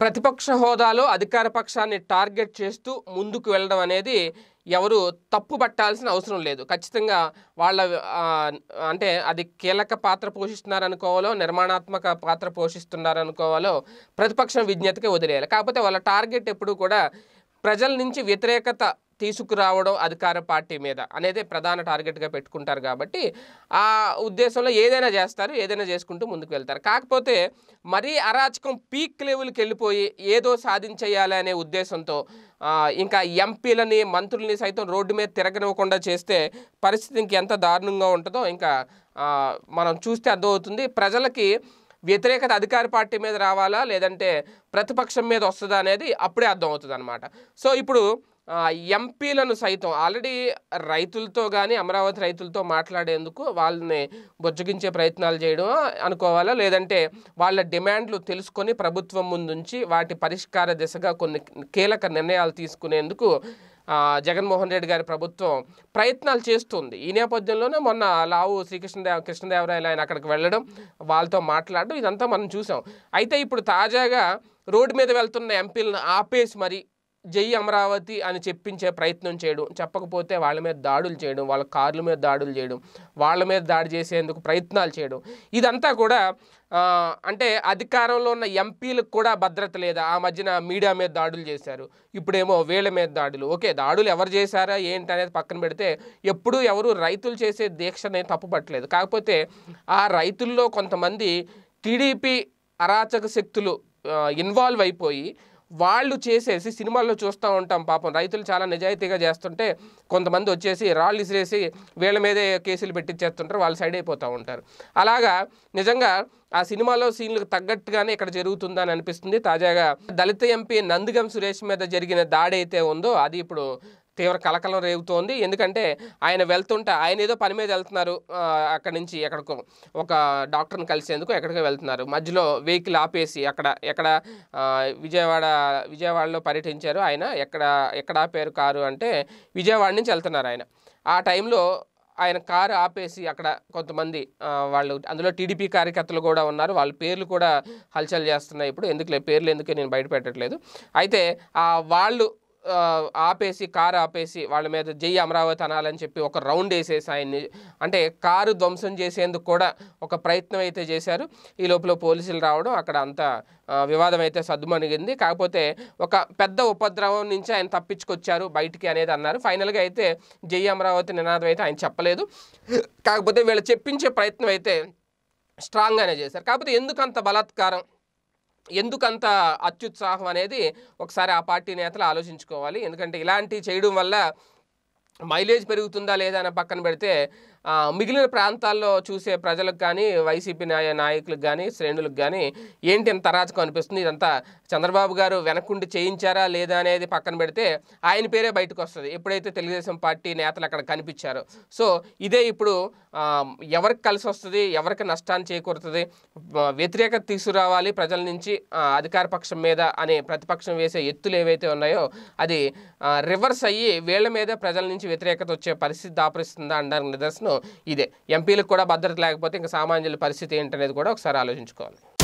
ప్రతిపక్ష హోదాలో అధికార పక్షాన్ని టార్గెట్ చేస్తూ ముందుకు వెళ్ళడం అనేది ఎవరు తప్పు పట్టాల్సిన అవసరం లేదు ఖచ్చితంగా వాళ్ళ అంటే అది కీలక పాత్ర పోషిస్తున్నారనుకోవాలో నిర్మాణాత్మక పాత్ర పోషిస్తున్నారనుకోవాలో ప్రతిపక్షం విజ్ఞతకే వదిలేయాలి కాకపోతే వాళ్ళ టార్గెట్ ఎప్పుడు కూడా ప్రజల నుంచి వ్యతిరేకత తీసుకురావడం అధికార పార్టీ మీద అనేది ప్రధాన టార్గెట్గా పెట్టుకుంటారు కాబట్టి ఆ ఉద్దేశంలో ఏదైనా చేస్తారు ఏదైనా చేసుకుంటూ ముందుకు వెళ్తారు కాకపోతే మరీ అరాచకం పీక్ లెవెల్కి వెళ్ళిపోయి ఏదో సాధించేయాలి అనే ఉద్దేశంతో ఇంకా ఎంపీలని మంత్రుల్ని సైతం రోడ్డు మీద తిరగనివ్వకుండా చేస్తే పరిస్థితి ఇంకెంత దారుణంగా ఉంటుందో ఇంకా మనం చూస్తే అర్థమవుతుంది ప్రజలకి వ్యతిరేకత అధికార పార్టీ మీద రావాలా లేదంటే ప్రతిపక్షం మీద వస్తుందా అనేది అప్పుడే అర్థమవుతుంది అనమాట సో ఇప్పుడు ఎంపీలను సైతం ఆల్రెడీ రైతులతో కానీ అమరావతి రైతులతో మాట్లాడేందుకు వాళ్ళని బుజ్జగించే ప్రయత్నాలు చేయడం అనుకోవాలా లేదంటే వాళ్ళ డిమాండ్లు తెలుసుకొని ప్రభుత్వం ముందుంచి వాటి పరిష్కార దిశగా కొన్ని కీలక నిర్ణయాలు తీసుకునేందుకు జగన్మోహన్ రెడ్డి గారి ప్రభుత్వం ప్రయత్నాలు చేస్తుంది ఈ నేపథ్యంలోనే మొన్న లావు శ్రీకృష్ణదేవ కృష్ణదేవరాయలు ఆయన అక్కడికి వెళ్ళడం వాళ్ళతో మాట్లాడడం ఇదంతా మనం చూసాం అయితే ఇప్పుడు తాజాగా రోడ్డు మీద వెళ్తున్న ఎంపీలను ఆపేసి మరి జై అమరావతి అని చెప్పించే ప్రయత్నం చేయడం చెప్పకపోతే వాళ్ళ మీద దాడులు చేయడం వాళ్ళ కార్ల మీద దాడులు చేయడం వాళ్ళ మీద దాడి చేసేందుకు ప్రయత్నాలు చేయడం ఇదంతా కూడా అంటే అధికారంలో ఉన్న ఎంపీలకు కూడా భద్రత లేదా ఆ మధ్యన మీడియా మీద దాడులు చేశారు ఇప్పుడేమో వీళ్ళ మీద దాడులు ఓకే దాడులు ఎవరు చేశారా ఏంటి అనేది పక్కన పెడితే ఎప్పుడూ ఎవరు రైతులు చేసే దీక్షని తప్పుపట్టలేదు కాకపోతే ఆ రైతుల్లో కొంతమంది టీడీపీ అరాచక శక్తులు ఇన్వాల్వ్ అయిపోయి వాళ్ళు చేసేసి సినిమాల్లో చూస్తూ ఉంటాం పాపం రైతులు చాలా నిజాయితీగా చేస్తుంటే కొంతమంది వచ్చేసి రాళ్ళు ఇసిరేసి వీళ్ళ మీదే కేసులు పెట్టించేస్తుంటారు వాళ్ళు సైడ్ అయిపోతూ ఉంటారు అలాగా నిజంగా ఆ సినిమాలో సీన్లకు తగ్గట్టుగానే ఇక్కడ జరుగుతుందని అనిపిస్తుంది తాజాగా దళిత ఎంపీ నందిగం సురేష్ మీద జరిగిన దాడి అయితే ఉందో అది ఇప్పుడు తీవ్ర కలకలం రేగుతోంది ఎందుకంటే ఆయన వెళ్తుంటే ఆయన ఏదో పని మీద వెళ్తున్నారు అక్కడి నుంచి ఎక్కడికో ఒక డాక్టర్ని కలిసేందుకు ఎక్కడికో వెళ్తున్నారు మధ్యలో వెహికల్ ఆపేసి అక్కడ ఎక్కడ విజయవాడ విజయవాడలో పర్యటించారు ఆయన ఎక్కడ ఎక్కడ ఆపారు కారు అంటే విజయవాడ నుంచి వెళ్తున్నారు ఆయన ఆ టైంలో ఆయన కారు ఆపేసి అక్కడ కొంతమంది వాళ్ళు అందులో టీడీపీ కార్యకర్తలు కూడా ఉన్నారు వాళ్ళ పేర్లు కూడా హల్చల్ చేస్తున్నాయి ఇప్పుడు లేదు పేర్లు ఎందుకే నేను బయట పెట్టట్లేదు అయితే వాళ్ళు ఆపేసి కారు ఆపేసి వాళ్ళ మీద జై అమరావతి అనాలని చెప్పి ఒక రౌండ్ వేసేసి ఆయన్ని అంటే కారు ధ్వంసం చేసేందుకు కూడా ఒక ప్రయత్నం అయితే చేశారు ఈ లోపల పోలీసులు రావడం అక్కడ అంత వివాదం అయితే సద్దుమణిగింది కాకపోతే ఒక పెద్ద ఉపద్రవం నుంచి ఆయన తప్పించుకొచ్చారు బయటికి అనేది అన్నారు ఫైనల్గా అయితే జై అమరావతి నినాదం అయితే ఆయన చెప్పలేదు కాకపోతే వీళ్ళు చెప్పించే ప్రయత్నం అయితే స్ట్రాంగ్గానే చేశారు కాకపోతే ఎందుకంత బలాత్కారం ఎందుకంత అత్యుత్సాహం అనేది ఒకసారి ఆ పార్టీ నేతలు ఆలోచించుకోవాలి ఎందుకంటే ఇలాంటివి చేయడం వల్ల మైలేజ్ పెరుగుతుందా లేదా అని పక్కన పెడితే మిగిలిన ప్రాంతాల్లో చూసే ప్రజలకు కానీ వైసీపీ నాయ నాయకులకు కానీ శ్రేణులకు కానీ ఏంటి ఇంత తరాజకం అనిపిస్తుంది ఇదంతా చంద్రబాబు గారు వెనకుండి చేయించారా లేదా అనేది పక్కన పెడితే ఆయన పేరే బయటకు వస్తుంది ఎప్పుడైతే తెలుగుదేశం పార్టీ నేతలు అక్కడ కనిపించారో సో ఇదే ఇప్పుడు ఎవరికి కలిసి వస్తుంది ఎవరికి నష్టాన్ని చేకూరుతుంది వ్యతిరేకత తీసుకురావాలి ప్రజల నుంచి అధికార పక్షం మీద అనే ప్రతిపక్షం వేసే ఎత్తులు ఏవైతే ఉన్నాయో అది రివర్స్ అయ్యి వీళ్ళ మీద ప్రజల నుంచి వ్యతిరేకత వచ్చే పరిస్థితి దాపరిస్తుందా అంటారు నిదర్శనం ఇదే ఎంపీలకు కూడా భద్రత లేకపోతే ఇంకా సామాన్యుల పరిస్థితి ఏంటనేది కూడా ఒకసారి ఆలోచించుకోవాలి